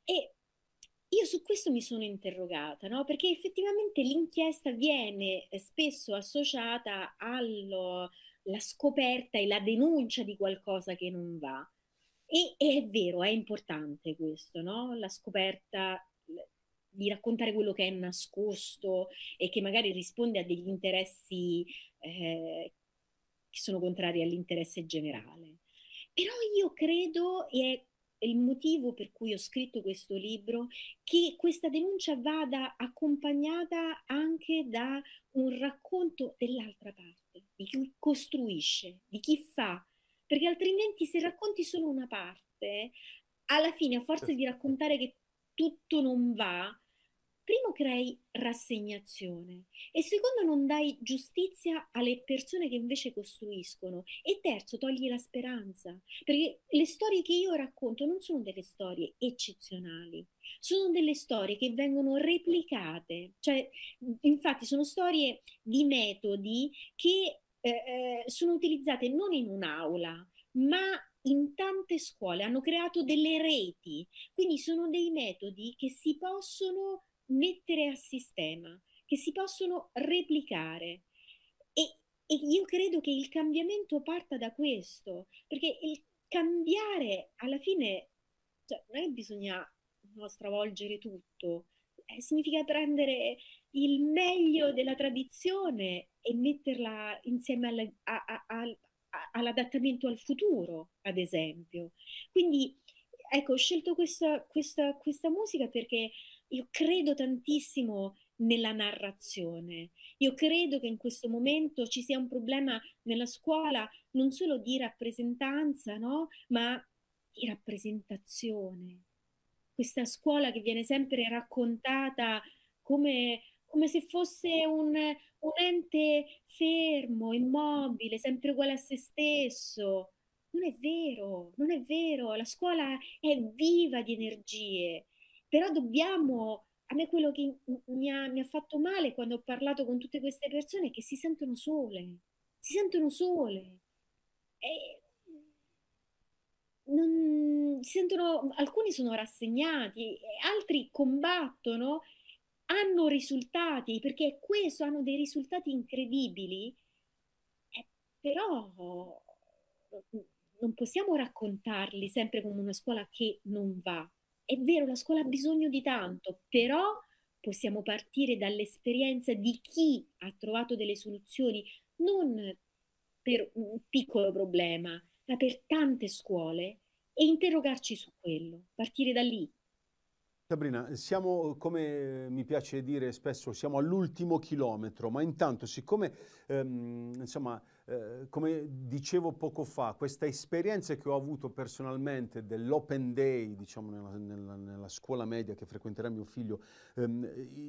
e io su questo mi sono interrogata, no? perché effettivamente l'inchiesta viene eh, spesso associata alla scoperta e la denuncia di qualcosa che non va. E, e, è vero, è importante questo, no? la scoperta di raccontare quello che è nascosto e che magari risponde a degli interessi eh, che sono contrarie all'interesse generale. Però io credo, e è il motivo per cui ho scritto questo libro, che questa denuncia vada accompagnata anche da un racconto dell'altra parte, di chi costruisce, di chi fa, perché altrimenti se racconti solo una parte, alla fine a forza di certo. raccontare che tutto non va, primo crei rassegnazione e secondo non dai giustizia alle persone che invece costruiscono e terzo togli la speranza, perché le storie che io racconto non sono delle storie eccezionali, sono delle storie che vengono replicate, cioè infatti sono storie di metodi che eh, eh sono utilizzate non in un'aula, ma in tante scuole hanno creato delle reti, quindi sono dei metodi che si possono mettere a sistema, che si possono replicare. E, e io credo che il cambiamento parta da questo, perché il cambiare alla fine, cioè, non è che bisogna no, stravolgere tutto, eh, significa prendere il meglio della tradizione e metterla insieme alla, a, a, a, all'adattamento al futuro, ad esempio. Quindi, ecco, ho scelto questa, questa, questa musica perché io credo tantissimo nella narrazione. Io credo che in questo momento ci sia un problema nella scuola non solo di rappresentanza, no? ma di rappresentazione. Questa scuola che viene sempre raccontata come, come se fosse un, un ente fermo, immobile, sempre uguale a se stesso. Non è vero, non è vero, la scuola è viva di energie, però dobbiamo, a me quello che mi ha, mi ha fatto male quando ho parlato con tutte queste persone è che si sentono sole, si sentono sole. E non, sentono, alcuni sono rassegnati, altri combattono, hanno risultati, perché è questo, hanno dei risultati incredibili, eh, però mm, non possiamo raccontarli sempre come una scuola che non va, è vero, la scuola ha bisogno di tanto, però possiamo partire dall'esperienza di chi ha trovato delle soluzioni, non per un piccolo problema, ma per tante scuole e interrogarci su quello, partire da lì. Sabrina, siamo, come mi piace dire spesso, siamo all'ultimo chilometro, ma intanto siccome ehm, insomma, eh, come dicevo poco fa, questa esperienza che ho avuto personalmente dell'open day, diciamo nella, nella, nella scuola media che frequenterà mio figlio, ehm,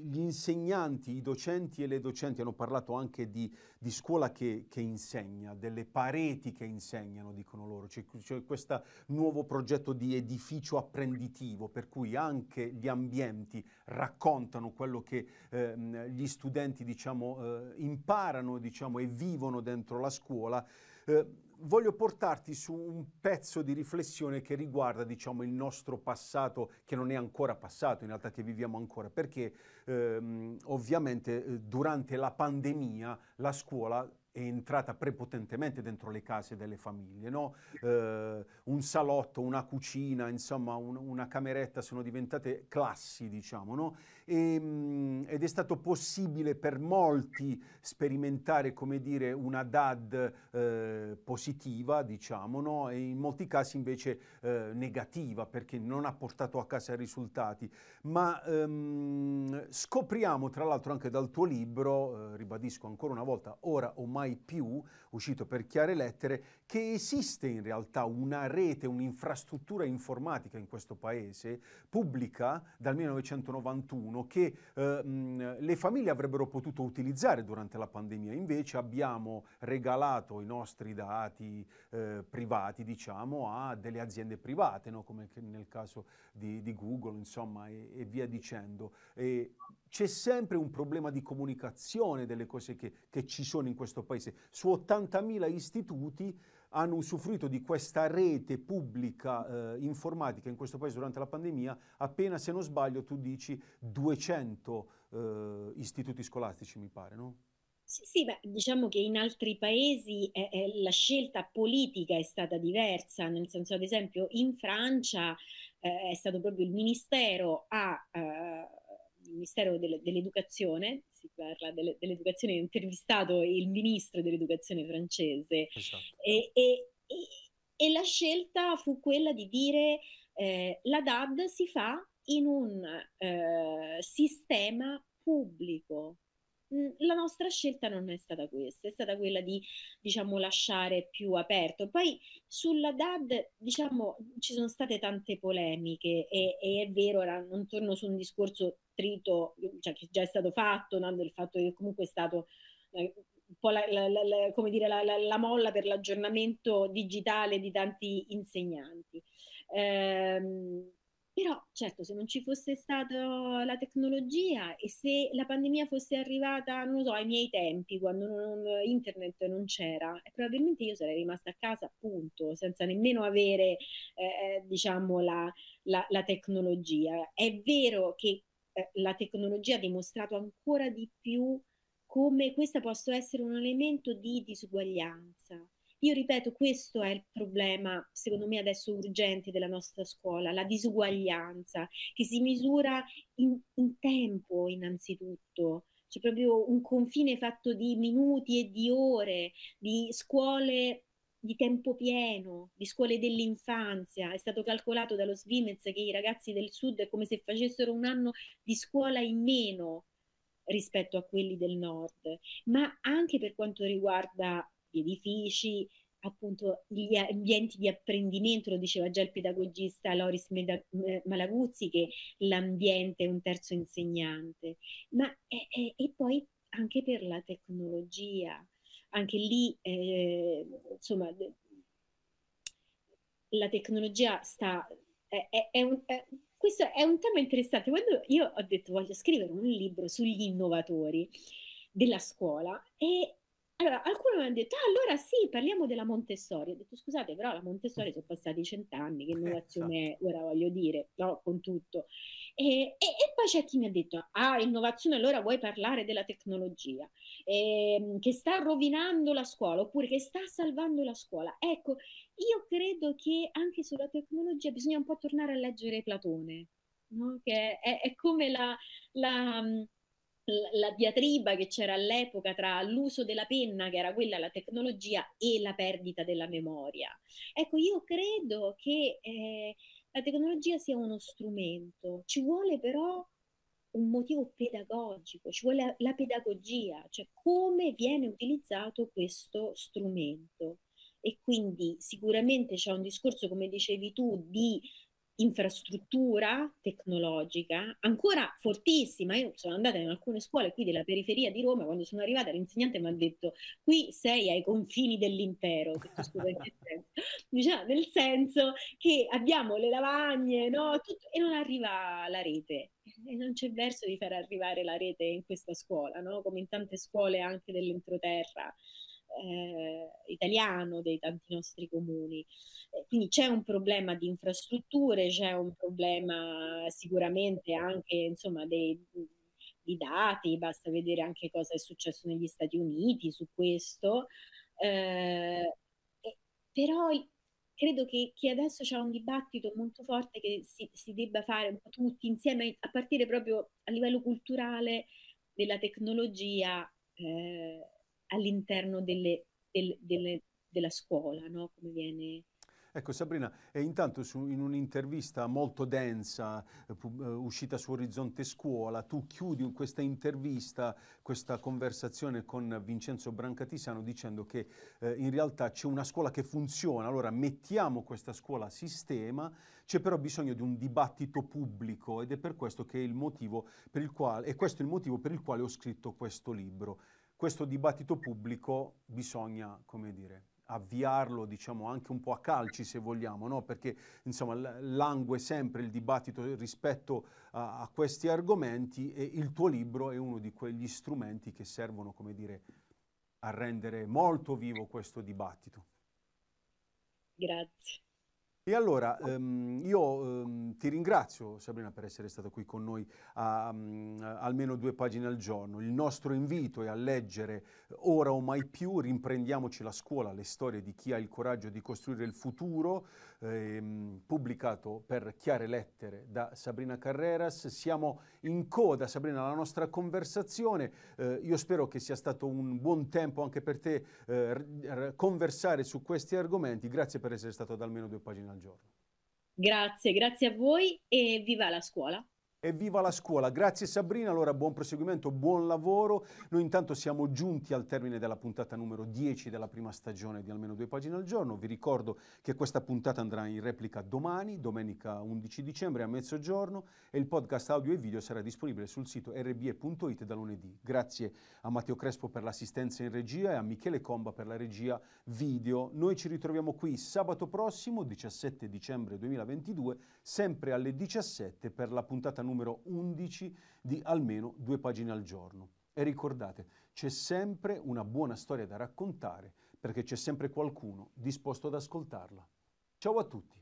gli insegnanti, i docenti e le docenti hanno parlato anche di, di scuola che, che, insegna, delle pareti che insegnano, dicono loro. C'è, c'è questo nuovo progetto di edificio apprenditivo per cui anche gli ambienti raccontano quello che ehm, gli studenti diciamo, eh, imparano diciamo, e vivono dentro la alla scuola, eh, voglio portarti su un pezzo di riflessione che riguarda diciamo, il nostro passato, che non è ancora passato, in realtà che viviamo ancora, perché ehm, ovviamente eh, durante la pandemia la scuola è entrata prepotentemente dentro le case delle famiglie, no? eh, un salotto, una cucina, insomma un, una cameretta sono diventate classi, diciamo, no? e, ehm, ed è stato possibile per molti sperimentare, come dire, una DAD eh, positiva, diciamo, no? e in molti casi invece eh, negativa perché non ha portato a casa risultati. Ma ehm, scopriamo, tra l'altro anche dal tuo libro, eh, ribadisco ancora una volta, ora o mai più, uscito per chiare lettere, che esiste in realtà una rete, un'infrastruttura informatica in questo paese, pubblica dal 1991, che eh, le famiglie avrebbero potuto utilizzare durante la pandemia. Invece abbiamo regalato i nostri dati eh, privati, diciamo, a delle aziende private, no? come nel caso di, di Google, insomma, e, e via dicendo. E c'è sempre un problema di comunicazione delle cose che, che ci sono in questo paese. Su 80 40.000 istituti hanno usufruito di questa rete pubblica eh, informatica in questo paese durante la pandemia, appena se non sbaglio tu dici 200 eh, istituti scolastici, mi pare, no? Sì, sì, beh, diciamo che in altri paesi eh, eh, la scelta politica è stata diversa, nel senso ad esempio in Francia eh, è stato proprio il Ministero a eh, Ministero delle, dell'Educazione, si parla delle, dell'Educazione, ha intervistato il Ministro dell'Educazione francese esatto. e, e, e, la scelta fu quella di dire eh, la DAD si fa in un eh, sistema pubblico, la nostra scelta non è stata questa, è stata quella di diciamo, lasciare più aperto. Poi sulla DAD diciamo, ci sono state tante polemiche e, e è vero, ora non torno su un discorso attrito cioè, che già è stato fatto, no? del fatto che comunque è stato eh, un po' la, la, la come dire, la, la, molla per l'aggiornamento digitale di tanti insegnanti. Ehm, però certo, se non ci fosse stata la tecnologia e se la pandemia fosse arrivata, non lo so, ai miei tempi, quando non, internet non c'era, eh, probabilmente io sarei rimasta a casa, appunto, senza nemmeno avere, eh, eh diciamo, la, la, la, tecnologia. È vero che eh, la tecnologia ha dimostrato ancora di più come questo possa essere un elemento di disuguaglianza. Io ripeto, questo è il problema, secondo me adesso urgente della nostra scuola, la disuguaglianza, che si misura in, in tempo innanzitutto, c'è proprio un confine fatto di minuti e di ore, di scuole di tempo pieno, di scuole dell'infanzia. È stato calcolato dallo Svimez che i ragazzi del sud è come se facessero un anno di scuola in meno rispetto a quelli del nord, ma anche per quanto riguarda gli edifici, appunto gli ambienti di apprendimento, lo diceva già il pedagogista Loris Meda- Malaguzzi, che l'ambiente è un terzo insegnante, ma è, è, e poi anche per la tecnologia anche lì eh, insomma, la tecnologia sta... È, è, è un, questo è un tema interessante. Quando io ho detto voglio scrivere un libro sugli innovatori della scuola e allora, alcuni mi hanno detto, ah, allora sì, parliamo della Montessori. Ho detto, scusate, però la Montessori sono passati cent'anni, che eh, innovazione esatto. ora voglio dire, no, con tutto. E, e, e, poi c'è chi mi ha detto, ah, innovazione, allora vuoi parlare della tecnologia, eh, che sta rovinando la scuola, oppure che sta salvando la scuola. Ecco, io credo che anche sulla tecnologia bisogna un po' tornare a leggere Platone, no? che è, è come la, la la diatriba che c'era all'epoca tra l'uso della penna, che era quella la tecnologia, e la perdita della memoria. Ecco, io credo che eh, la tecnologia sia uno strumento, ci vuole però un motivo pedagogico, ci vuole la, la pedagogia, cioè come viene utilizzato questo strumento. E quindi sicuramente c'è un discorso, come dicevi tu, di infrastruttura tecnologica ancora fortissima. Io sono andata in alcune scuole qui della periferia di Roma, quando sono arrivata l'insegnante mi ha detto qui sei ai confini dell'impero, nel, senso. Diciamo, nel senso che abbiamo le lavagne no? Tutto, e non arriva la rete. E non c'è verso di far arrivare la rete in questa scuola, no? come in tante scuole anche dell'entroterra eh, italiano dei tanti nostri comuni. Eh, quindi c'è un problema di infrastrutture, c'è un problema sicuramente anche insomma, dei, di dati, basta vedere anche cosa è successo negli Stati Uniti su questo. Eh, però credo che, che, adesso c'è un dibattito molto forte che si, si debba fare un po' tutti insieme, a partire proprio a livello culturale della tecnologia eh, all'interno delle, del, delle, della scuola, no? come viene... Ecco Sabrina, intanto su, in un'intervista molto densa eh, eh uscita su Orizzonte Scuola, tu chiudi questa intervista, questa conversazione con Vincenzo Brancatisano dicendo che eh, in realtà c'è una scuola che funziona, allora mettiamo questa scuola a sistema, c'è però bisogno di un dibattito pubblico ed è per questo che è il motivo per il quale, è questo il motivo per il quale ho scritto questo libro questo dibattito pubblico bisogna, come dire, avviarlo diciamo anche un po' a calci se vogliamo, no? perché insomma langue sempre il dibattito rispetto a, a, questi argomenti e il tuo libro è uno di quegli strumenti che servono come dire a rendere molto vivo questo dibattito. Grazie. E allora ehm, io ehm, ti ringrazio Sabrina per essere stata qui con noi a, a mm, almeno due pagine al giorno. Il nostro invito è a leggere eh, Ora o mai più, rimprendiamoci la scuola, le storie di chi ha il coraggio di costruire il futuro, ehm, pubblicato per chiare lettere da Sabrina Carreras. Siamo in coda Sabrina alla nostra conversazione. Eh, io spero che sia stato un buon tempo anche per te eh, conversare su questi argomenti. Grazie per essere stato ad almeno due pagine al giorno buongiorno. Grazie, grazie a voi e viva la scuola. Evviva la scuola, grazie Sabrina, allora buon proseguimento, buon lavoro. Noi intanto siamo giunti al termine della puntata numero 10 della prima stagione di almeno due pagine al giorno. Vi ricordo che questa puntata andrà in replica domani, domenica 11 dicembre a mezzogiorno e il podcast audio e video sarà disponibile sul sito rbe.it da lunedì. Grazie a Matteo Crespo per l'assistenza in regia e a Michele Comba per la regia video. Noi ci ritroviamo qui sabato prossimo, 17 dicembre 2022, sempre alle 17 per la puntata numero 10 numero 11 di almeno due pagine al giorno. E ricordate, c'è sempre una buona storia da raccontare perché c'è sempre qualcuno disposto ad ascoltarla. Ciao a tutti!